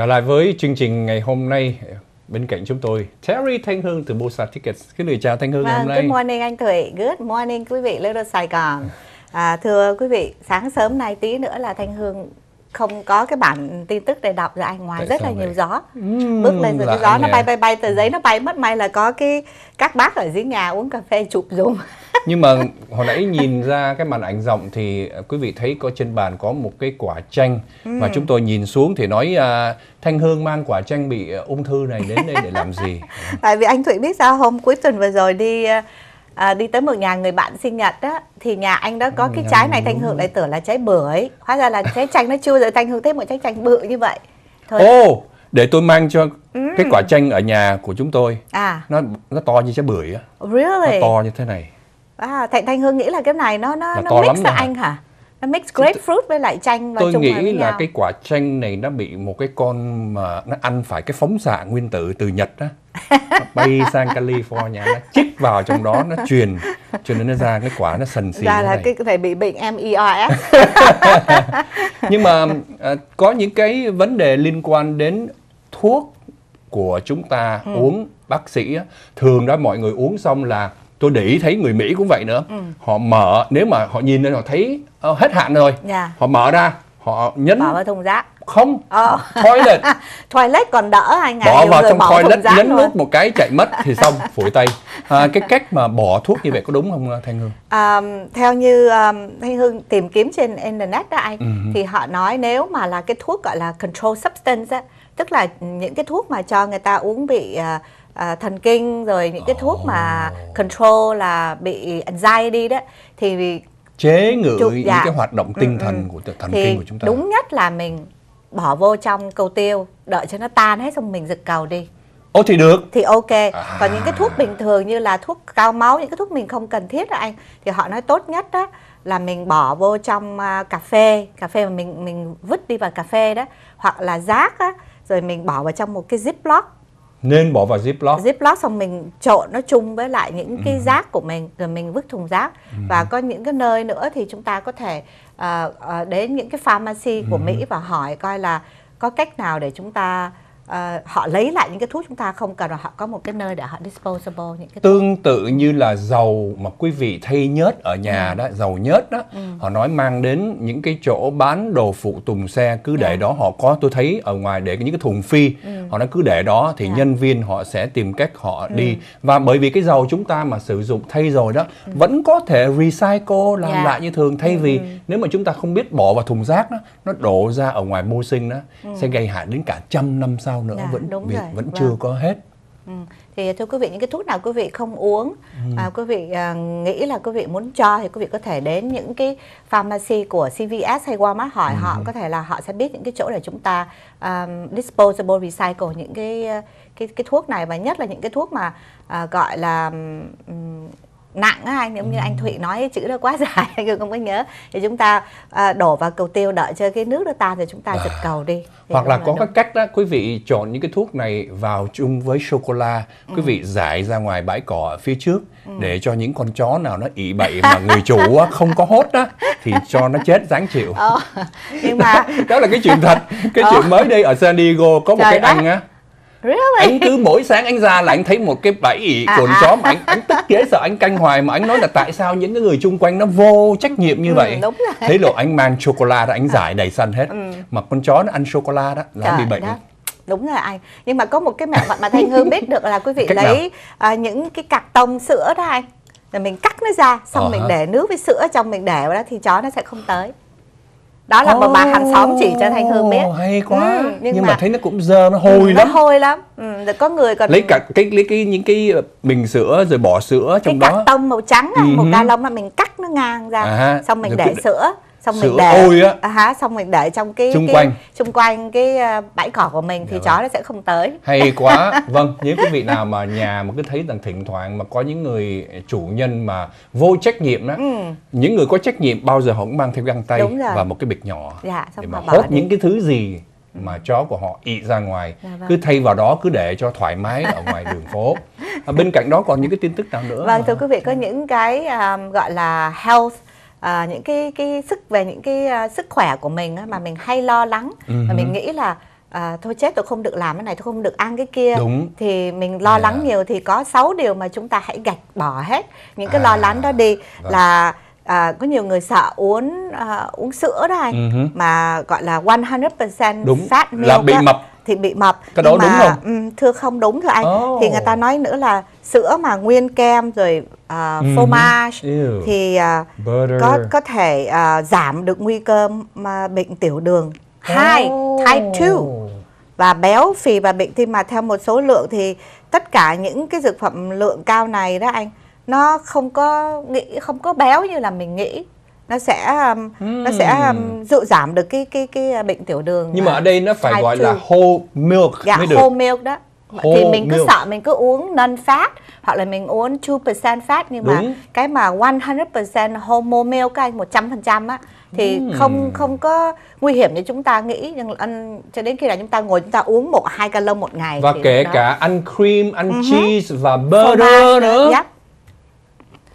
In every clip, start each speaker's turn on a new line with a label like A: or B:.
A: Trở lại với chương trình ngày hôm nay bên cạnh chúng tôi Terry Thanh Hương từ Bosa Tickets. Cái lời chào Thanh Hương vâng, hôm nay. Good
B: morning anh Thủy. Good morning quý vị Little Sài Gòn. À, thưa quý vị, sáng sớm nay tí nữa là Thanh Hương không có cái bản tin tức để đọc ra anh ngoài Tại rất là vậy? nhiều gió uhm, bước lên rồi cái gió nó bay bay bay tờ giấy nó bay mất may là có cái các bác ở dưới nhà uống cà phê chụp dùng
A: nhưng mà hồi nãy nhìn ra cái màn ảnh rộng thì quý vị thấy có trên bàn có một cái quả chanh ừ. mà chúng tôi nhìn xuống thì nói uh, thanh hương mang quả chanh bị à, ung thư này đến đây để làm gì
B: tại vì anh thụy biết sao hôm cuối tuần vừa rồi đi uh, à, đi tới một nhà người bạn sinh nhật á thì nhà anh đó có ừ, cái trái này thanh hương lại tưởng là trái bưởi hóa ra là trái chanh nó chua rồi thanh hương thấy một trái chanh bự như vậy thôi ô
A: oh, để tôi mang cho ừ. cái quả chanh ở nhà của chúng tôi à nó nó to như trái bưởi á
B: really? nó to như thế này À, Thạnh Thanh Hương nghĩ là cái này nó nó, nó, nó mix lắm anh hả? Nó mix grapefruit với lại chanh và Tôi nghĩ là nhau. cái
A: quả chanh này nó bị một cái con mà nó ăn phải cái phóng xạ nguyên tử từ Nhật á.
B: bay sang
A: California nó chích vào trong đó nó truyền cho nên nó ra cái quả nó sần xì ra là cái
B: này bị bệnh MERS
A: nhưng mà à, có những cái vấn đề liên quan đến thuốc của chúng ta ừ. uống bác sĩ thường đó mọi người uống xong là tôi để ý thấy người Mỹ cũng vậy nữa. Ừ. Họ mở nếu mà họ nhìn lên họ thấy uh, hết hạn rồi. Yeah. Dạ. Họ mở ra, họ nhấn bỏ vào
B: thùng rác. Không. Oh. Toilet. toilet còn đỡ anh ngày. Bỏ vào trong bỏ toilet nhấn thôi. nút
A: một cái chạy mất thì xong phủi tay. À, cái cách mà bỏ thuốc như vậy có đúng không Thanh Hương?
B: À, theo như um, Thanh Hương tìm kiếm trên internet đó anh uh ừ. -huh. thì họ nói nếu mà là cái thuốc gọi là control substance á, tức là những cái thuốc mà cho người ta uống bị uh, À, thần kinh rồi những cái thuốc mà control là bị anxiety đấy thì
A: chế ngự chụp, những dạ. cái hoạt động tinh thần ừ, ừ. của thần thì kinh của chúng ta đúng
B: nhất là mình bỏ vô trong cầu tiêu đợi cho nó tan hết xong mình giật cầu đi ô thì được Thì ok à. Còn những cái thuốc bình thường như là thuốc cao máu Những cái thuốc mình không cần thiết đó anh Thì họ nói tốt nhất đó là mình bỏ vô trong uh, cà phê Cà phê mà mình mình vứt đi vào cà phê đó Hoặc là rác á Rồi mình bỏ vào trong một cái ziplock
A: nên bỏ vào ziploc ziploc
B: xong mình trộn nó chung với lại những cái ừ. rác của mình rồi mình vứt thùng rác ừ. và có những cái nơi nữa thì chúng ta có thể uh, uh, đến những cái pharmacy của ừ. mỹ và hỏi coi là có cách nào để chúng ta uh, họ lấy lại những cái thuốc chúng ta không cần rồi họ có một cái nơi để họ disposable những cái
A: tương tự như là dầu mà quý vị thay nhớt ở nhà ừ. đó dầu nhớt đó ừ. họ nói mang đến những cái chỗ bán đồ phụ tùng xe cứ để ừ. đó họ có tôi thấy ở ngoài để những cái thùng phi ừ họ nó cứ để đó thì yeah. Dạ. nhân viên họ sẽ tìm cách họ ừ. đi và bởi vì cái dầu chúng ta mà sử dụng thay rồi đó ừ. vẫn có thể recycle làm yeah. Dạ. lại như thường thay vì ừ. nếu mà chúng ta không biết bỏ vào thùng rác đó, nó đổ ra ở ngoài môi sinh đó ừ. sẽ gây hại đến cả trăm năm sau nữa yeah, dạ, vẫn việc rồi. vẫn vâng. chưa có hết.
B: Ừ thì thưa quý vị những cái thuốc nào quý vị không uống ừ. à, quý vị à, nghĩ là quý vị muốn cho thì quý vị có thể đến những cái pharmacy của CVS hay Walmart hỏi ừ. họ có thể là họ sẽ biết những cái chỗ để chúng ta um, disposable recycle những cái à, cái cái thuốc này và nhất là những cái thuốc mà uh, gọi là um, nặng á anh giống như anh ừ. thụy nói chữ nó quá dài anh không có nhớ thì chúng ta à, đổ vào cầu tiêu đợi cho cái nước nó tan rồi chúng ta giật à. cầu đi thì hoặc là có các
A: cách đó quý vị chọn những cái thuốc này vào chung với sô cô la quý ừ. vị giải ra ngoài bãi cỏ ở phía trước ừ. để cho những con chó nào nó ị bậy mà người chủ không có hốt đó thì cho nó chết dáng chịu
B: ờ, nhưng mà đó là cái chuyện thật cái ờ. chuyện
A: mới đây ở San Diego có một Trời cái đó. anh á
B: Really? Anh cứ
A: mỗi sáng anh ra là anh thấy một cái bẫy ỉ à, cồn à, chó mà anh, anh tức dễ sợ anh canh hoài mà anh nói là tại sao những cái người chung quanh nó vô trách nhiệm như ừ, vậy. Ừ, đúng Thế rồi anh mang sô cô la ra anh à. giải đầy sân hết. Ừ. Mà con chó nó ăn sô cô la đó là bị bệnh. Đó
B: đúng là anh nhưng mà có một cái mẹo mà thanh hương biết được là quý vị Cách lấy à, những cái cạc tông sữa đó anh là mình cắt nó ra xong uh-huh. mình để nước với sữa trong mình để vào đó thì chó nó sẽ không tới đó là oh, bà hàng xóm chỉ cho thanh hương biết hay quá ừ, nhưng, nhưng mà, mà
A: thấy nó cũng dơ nó hôi ừ, lắm nó
B: hôi lắm ừ, có người còn lấy cả
A: cái lấy cái những cái ờ, bình sữa rồi bỏ sữa trong cái đó cắt
B: tông màu trắng uh-huh. màu ca ừ lông mà mình cắt nó ngang ra à, xong mình để cứ... sữa xong Sữa mình để ôi á. À, xong mình để trong cái xung quanh xung quanh cái ờ, bãi cỏ của mình thì Được dạ chó vâng. nó sẽ không tới
A: hay quá vâng nếu quý vị nào mà nhà mà cứ thấy rằng thỉnh thoảng mà có những người chủ nhân mà vô trách nhiệm đó ừ. những người có trách nhiệm bao giờ họ cũng mang theo găng tay và một cái bịch nhỏ
B: dạ, để mà hốt những cái
A: thứ gì ừ. mà chó của họ ị ra ngoài dạ, vâng. cứ thay vào đó cứ để cho thoải mái ở ngoài đường phố à, bên cạnh đó còn những cái tin tức nào nữa vâng
B: thưa quý vị có dạ. những cái um, gọi là health à, những cái cái sức về những cái uh, sức khỏe của mình á, mà mình hay lo lắng uh-huh. và mình ừ nghĩ là à, thôi chết tôi không được làm cái này tôi không được ăn cái kia Đúng. thì mình lo à. lắng nhiều thì có 6 điều mà chúng ta hãy gạch bỏ hết những cái à. lo lắng đó đi vâng. là à, có nhiều người sợ uống à, uống sữa này uh-huh. Ừ mà gọi là 100% đúng, fat milk là bị mập thì bị mập cái đó mà, đúng không um, thưa không đúng thưa anh oh. thì người ta nói nữa là sữa mà nguyên kem rồi uh, mm. fromage Ew. thì uh, có có thể uh, giảm được nguy cơ mà bệnh tiểu đường hai oh. type 2 và béo phì và bệnh tim mà theo một số lượng thì tất cả những cái dược phẩm lượng cao này đó anh nó không có nghĩ không có béo như là mình nghĩ nó sẽ um, mm. nó sẽ hmm. um, dự giảm được cái cái cái bệnh tiểu đường nhưng mà à, ở đây nó phải gọi trừ. là
A: whole milk dạ, mới được whole
B: milk đó whole thì mình cứ milk. sợ mình cứ uống non fat hoặc là mình uống 2% fat nhưng Đúng. mà cái mà 100% whole milk một trăm phần trăm á thì mm. không không có nguy hiểm như chúng ta nghĩ nhưng anh cho đến khi là chúng ta ngồi chúng ta uống một hai ca lông một ngày và kể đó. cả
A: ăn cream ăn uh-huh. cheese và butter nữa yeah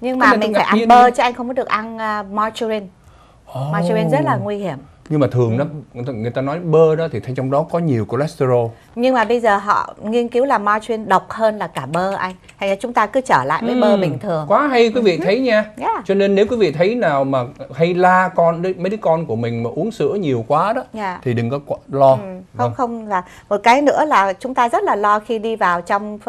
B: nhưng mà mình phải ăn bơ chứ anh không có được ăn uh, margarine oh. margarine rất là nguy hiểm
A: nhưng mà thường đó ừ. người ta nói bơ đó thì thấy trong đó có nhiều cholesterol
B: nhưng mà bây giờ họ nghiên cứu là margarine độc hơn là cả bơ anh hay là chúng ta cứ trở lại với ừ. bơ bình thường quá
A: hay quý vị ừ thấy nha yeah. cho nên nếu quý vị thấy nào mà hay la con mấy đứa con của mình mà uống sữa nhiều quá đó yeah. thì đừng có lo ừ. không vâng.
B: không là một cái nữa là chúng ta rất là lo khi đi vào trong uh,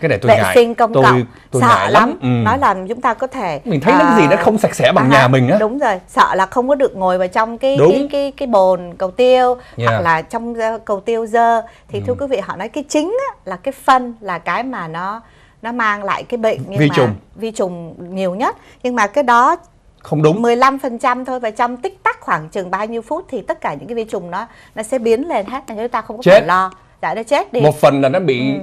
B: cái này tôi vệ ngại. sinh công tôi, cộng tôi sợ ngại lắm, lắm. Ừ. nói là chúng ta có thể mình thấy uh, cái ờ, gì nó không
A: sạch sẽ bằng à, nhà mình á đúng
B: rồi sợ là không có được ngồi vào trong cái đúng. cái, cái cái bồn cầu tiêu yeah. hoặc là trong cầu tiêu dơ thì ừ. thưa quý vị họ nói cái chính á, là cái phân là cái mà nó nó mang lại cái bệnh nhưng vi mà trùng. vi trùng nhiều nhất nhưng mà cái đó không đúng 15% thôi và trong tích tắc khoảng chừng bao nhiêu phút thì tất cả những cái vi trùng nó nó sẽ biến lên hết nên chúng ta không có chết. phải lo dạ nó chết đi một
A: phần là nó bị ừ.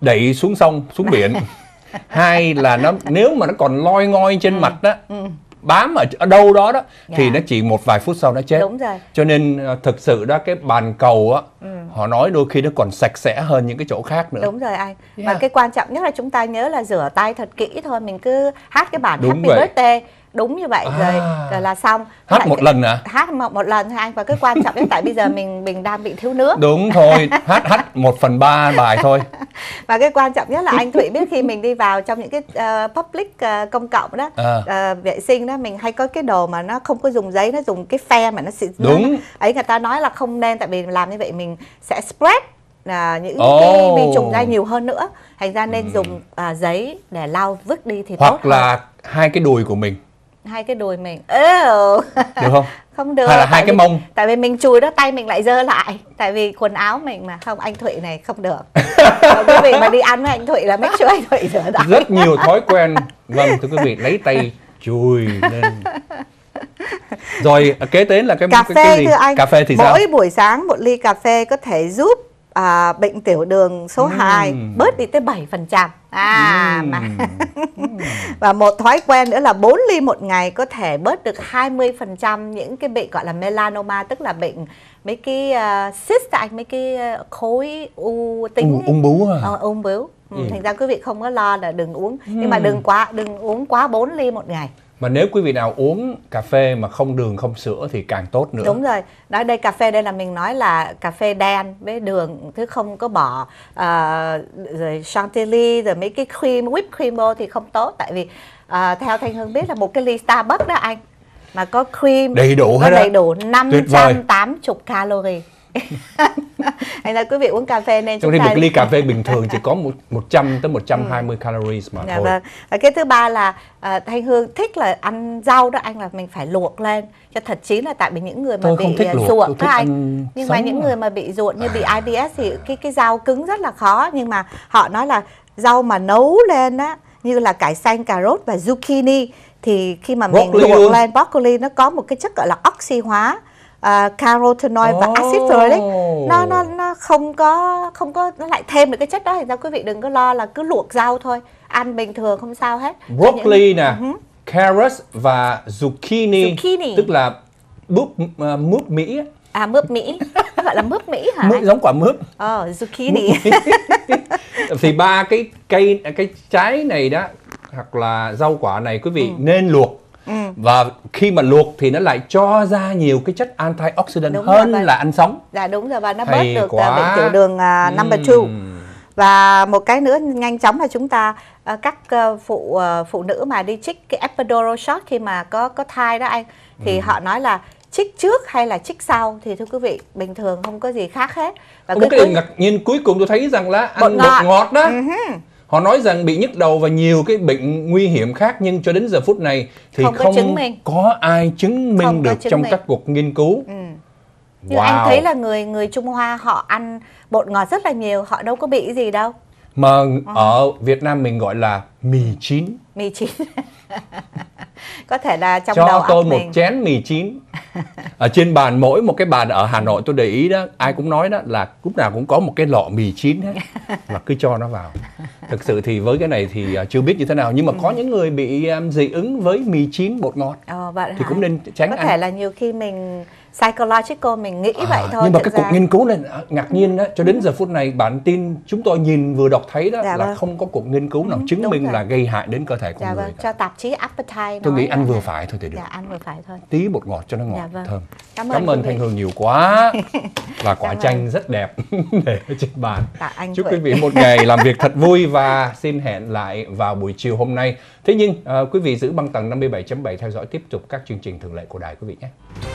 A: đẩy xuống sông xuống biển hai là nó nếu mà nó còn loi ngoi trên ừ. mặt đó ừ bám ở, ở đâu đó đó dạ. thì nó chỉ một vài phút sau nó chết Đúng rồi. cho nên ờ, thực sự đó cái bàn cầu á ừ. họ nói đôi khi nó còn sạch sẽ hơn những cái chỗ khác nữa Đúng
B: rồi anh yeah. và cái quan trọng nhất là chúng ta nhớ là rửa tay thật kỹ thôi mình cứ hát cái bản Đúng Happy vậy. Birthday đúng như vậy à. rồi, là xong hát tại, một lần à hát một, một lần anh và cái quan trọng nhất tại bây giờ mình mình đang bị thiếu nước đúng thôi
A: hát hát một phần ba bài thôi
B: và cái quan trọng nhất là anh thụy biết khi mình đi vào trong những cái uh, public uh, công cộng đó à. uh, vệ sinh đó mình hay có cái đồ mà nó không có dùng giấy nó dùng cái phe mà nó xịt đúng nó, ấy người ta nói là không nên tại vì làm như vậy mình sẽ spread là những oh. cái vi trùng ra nhiều hơn nữa thành ra nên ừ. dùng à, giấy để lau vứt đi thì hoặc tốt hoặc là
A: hai cái đùi của mình
B: hai cái đùi mình được không không được hay là hai cái vì, mông tại vì mình chùi đó tay mình lại dơ lại tại vì quần áo mình mà không anh thụy này không được quý vị mà đi ăn với anh thụy là make sure anh thụy rửa tay rất nhiều thói
A: quen vâng thưa quý vị lấy tay chùi lên rồi à, kế đến là cái cà phê cái, cái gì? Anh, cà phê thì mỗi sao mỗi
B: buổi sáng một ly cà phê có thể giúp à, bệnh tiểu đường số 2 ừ. bớt đi tới 7 phần trăm à ừ. mà ừ. và một thói quen nữa là 4 ly một ngày có thể bớt được 20 phần trăm những cái bệnh gọi là melanoma tức là bệnh mấy cái uh, cyst anh mấy cái uh, khối u tính ung, bú à. Ờ, ung bú ừ, ừ. thành ra quý vị không có lo là đừng uống ừ. nhưng mà đừng quá đừng uống quá 4 ly một ngày
A: mà nếu quý vị nào uống cà phê mà không đường không sữa thì càng tốt nữa đúng
B: rồi nói đây cà phê đây là mình nói là cà phê đen với đường thứ không có bỏ à, ờ, rồi chantilly rồi mấy cái cream whipped cream vô thì không tốt tại vì à, theo thanh hương biết là một cái ly starbucks đó anh mà có cream đầy đủ có hết đầy đủ năm trăm tám chục calorie hay là quý vị uống cà phê nên trong ta... một ly
A: cà phê bình thường chỉ có 100 tới 120 ừ. calories mà dạ, thôi. Vâng.
B: Và cái thứ ba là uh, Thanh Hương thích là ăn rau đó anh là mình phải luộc lên cho thật chí là tại vì những người mà tôi bị ờ, luộc, ruột các anh nhưng mà những à. người mà bị ruột như bị IBS thì cái cái rau cứng rất là khó nhưng mà họ nói là rau mà nấu lên á như là cải xanh, cà rốt và zucchini thì khi mà broccoli mình luộc luôn. lên broccoli nó có một cái chất gọi là oxy hóa uh, carotenoid oh. và acid folic nó nó nó không có không có nó lại thêm được cái chất đó thì ra quý vị đừng có lo là cứ luộc rau thôi ăn bình thường không sao hết broccoli những... nè uh-huh.
A: carrots và zucchini, zucchini. tức là mướp uh, mướp mỹ
B: à mướp mỹ à, gọi là mướp mỹ hả mướp giống quả mướp ờ oh, zucchini
A: thì ba cái cây cái trái này đó hoặc là rau quả này quý vị ừ. nên luộc Vâng. và khi mà luộc thì nó lại cho ra nhiều cái chất antioxidant đúng hơn rồi, vâng. là ăn sống
B: dạ đúng rồi và nó Hay bớt được à, bệnh tiểu đường uh, number uhm. và một cái nữa nhanh chóng là chúng ta uh, các uh, phụ uh, phụ nữ mà đi chích cái epidural shot khi mà có có thai đó anh thì uhm. họ nói là chích trước hay là chích sau thì thưa quý vị bình thường không có gì khác hết và một cái, cuối... ngạc
A: nhiên cuối cùng tôi thấy rằng là ăn bột ngọt, bột ngọt đó uh-huh họ nói rằng bị nhức đầu và nhiều cái bệnh nguy hiểm khác nhưng cho đến giờ phút này thì không, không có, chứng có ai chứng minh không được chứng trong minh. các cuộc nghiên cứu ừ.
B: Nhưng wow. anh thấy là người người Trung Hoa họ ăn bột ngọt rất là nhiều, họ đâu có bị gì đâu.
A: Mà ừ. ở Việt Nam mình gọi là mì chín
B: mì chín có thể là trong cho đầu tôi một mình.
A: chén mì chín ở trên bàn mỗi một cái bàn ở Hà Nội tôi để ý đó ai cũng nói đó là lúc nào cũng có một cái lọ mì chín hết và cứ cho nó vào thực sự thì với cái này thì à, chưa biết như thế nào nhưng mà có ừ. những người bị à, dị ứng với mì chín bột ngọt
B: ờ, vậy thì hả? cũng
A: nên tránh có ăn. thể là
B: nhiều khi mình psychological mình nghĩ à, vậy thôi nhưng mà cái ra. cuộc
A: nghiên cứu này à, ngạc nhiên đó cho đến ừ. giờ phút này bản tin chúng tôi nhìn vừa đọc thấy đó dạ là vâng. không có cuộc nghiên cứu nào ừ, chứng minh là vâng. gây hại đến cơ thể con dạ, người. Vâng.
B: Cho tạp chí Appetite. Tôi nghĩ ăn
A: vừa phải thôi thì được. Dạ,
B: ăn vừa phải thôi.
A: Tí bột ngọt cho nó ngọt, dạ, vâng. thơm.
B: Cảm, Cảm ơn Thanh
A: Hương nhiều quá.
B: Và quả Cảm chanh ơn. rất
A: đẹp để trên bàn.
B: anh Chúc quý vị một ngày làm việc
A: thật vui và xin hẹn lại vào buổi chiều hôm nay. Thế nhưng à, quý vị giữ băng tầng 57.7 theo dõi tiếp tục các chương trình thường lệ của đài quý vị nhé.